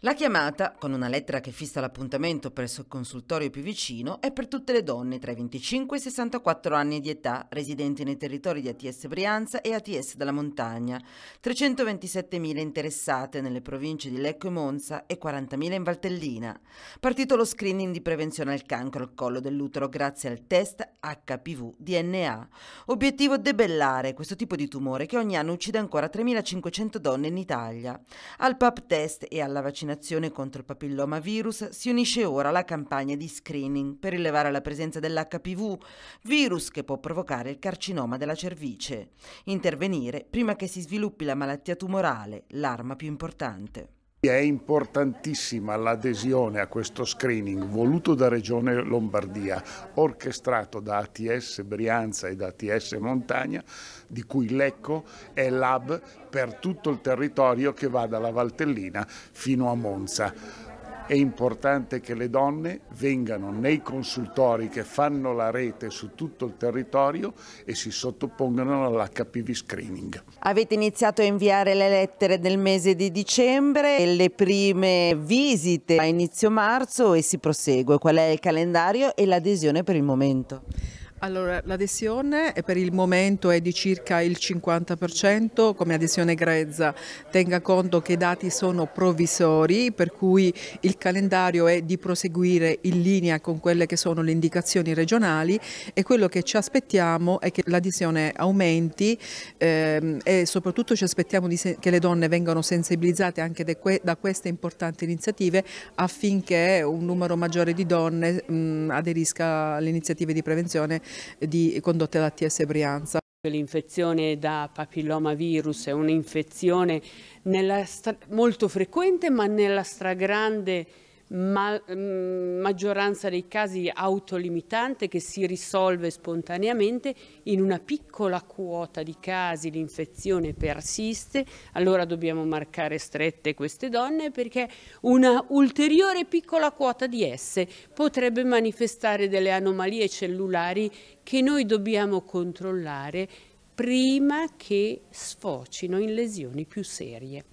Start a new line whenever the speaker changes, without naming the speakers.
La chiamata, con una lettera che fissa l'appuntamento presso il consultorio più vicino, è per tutte le donne tra i 25 e i 64 anni di età, residenti nei territori di ATS Brianza e ATS della Montagna, 327.000 interessate nelle province di Lecco e Monza e 40.000 in Valtellina. Partito lo screening di prevenzione al cancro al collo dell'utero grazie al test HPV DNA. Obiettivo debellare questo tipo di tumore che ogni anno uccide ancora 3.500 donne in Italia. Al PAP test e alla vaccinazione vaccinazione contro il papillomavirus si unisce ora la campagna di screening per rilevare la presenza dell'HPV, virus che può provocare il carcinoma della cervice. Intervenire prima che si sviluppi la malattia tumorale, l'arma più importante.
È importantissima l'adesione a questo screening voluto da Regione Lombardia, orchestrato da ATS Brianza e da ATS Montagna, di cui l'ECCO è l'hub per tutto il territorio che va dalla Valtellina fino a Monza. È importante che le donne vengano nei consultori che fanno la rete su tutto il territorio e si sottopongano all'HPV screening.
Avete iniziato a inviare le lettere nel mese di dicembre, le prime visite a inizio marzo e si prosegue. Qual è il calendario e l'adesione per il momento?
Allora, l'adesione per il momento è di circa il 50% come adesione grezza. Tenga conto che i dati sono provvisori, per cui il calendario è di proseguire in linea con quelle che sono le indicazioni regionali e quello che ci aspettiamo è che l'adesione aumenti ehm, e soprattutto ci aspettiamo che le donne vengano sensibilizzate anche que da queste importanti iniziative affinché un numero maggiore di donne mh, aderisca alle iniziative di prevenzione di, condotte da TS Brianza.
L'infezione da papillomavirus è un'infezione molto frequente ma nella stragrande ma, mm, maggioranza dei casi autolimitante che si risolve spontaneamente, in una piccola quota di casi l'infezione persiste, allora dobbiamo marcare strette queste donne perché una ulteriore piccola quota di esse potrebbe manifestare delle anomalie cellulari che noi dobbiamo controllare prima che sfocino in lesioni più serie.